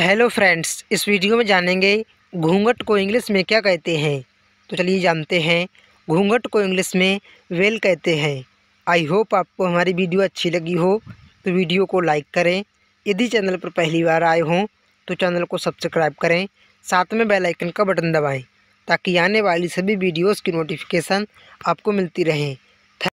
hello friends इस video में जानेंगे घूंघट को इंग्लिश में क्या कहते हैं तो चलिए जानते हैं घूंघट को इंग्लिश में वेल कहते हैं आई होप आपको हमारी वीडियो अच्छी लगी हो तो वीडियो को लाइक करें यदि चैनल पर पहली बार आए हों तो चैनल को सब्सक्राइब करें साथ में बेल आइकन का बटन दबाएं ताकि आने वाली सभी वीडियोज़ की नोटिफिकेशन आपको मिलती रहें